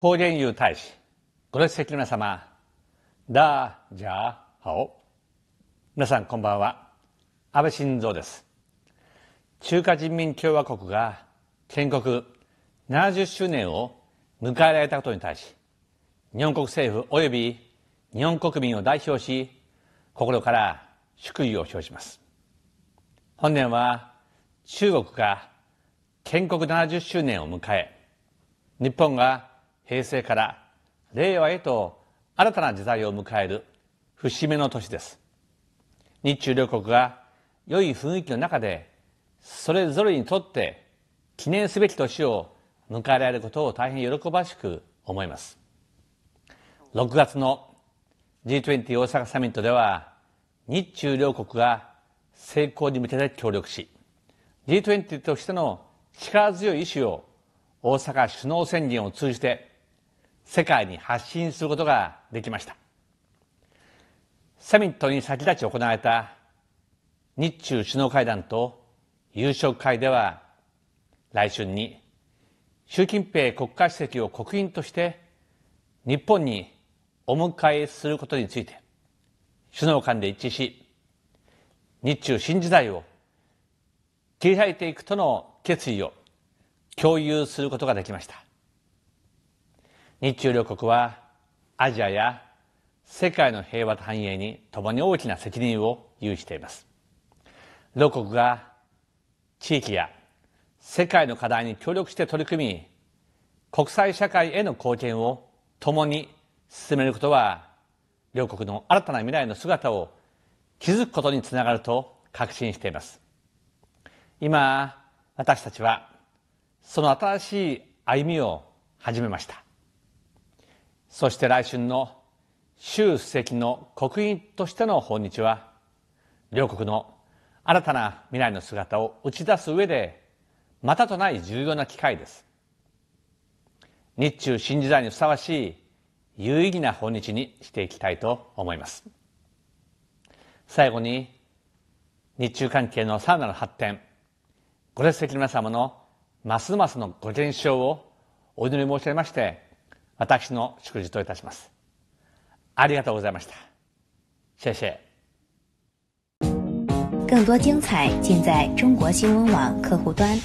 方言優大使、ご列席の皆様、ダーー皆さんこんばんは。安倍晋三です。中華人民共和国が建国70周年を迎えられたことに対し、日本国政府及び日本国民を代表し、心から祝意を表します。本年は中国が建国70周年を迎え、日本が平成から令和へと新たな時代を迎える節目の年です日中両国が良い雰囲気の中でそれぞれにとって記念すべき年を迎えられることを大変喜ばしく思います6月の G20 大阪サミットでは日中両国が成功に向けて協力し G20 としての力強い意志を大阪首脳宣言を通じて世界に発信することができましたサミットに先立ち行われた日中首脳会談と夕食会では来春に習近平国家主席を国賓として日本にお迎えすることについて首脳間で一致し日中新時代を切り開いていくとの決意を共有することができました日中両国はアジアや世界の平和と繁栄に共に大きな責任を有しています両国が地域や世界の課題に協力して取り組み国際社会への貢献を共に進めることは両国の新たな未来の姿を築くことにつながると確信しています今私たちはその新しい歩みを始めましたそして来春の習主席の国賓としての訪日は両国の新たな未来の姿を打ち出す上でまたとない重要な機会です日中新時代にふさわしい有意義な訪日にしていきたいと思います最後に日中関係のさらなる発展ご列席の皆様のますますのご健勝をお祈り申し上げまして私の祝辞といたしますありがとうございました谢谢更多精彩尽在中国新闻网客户端。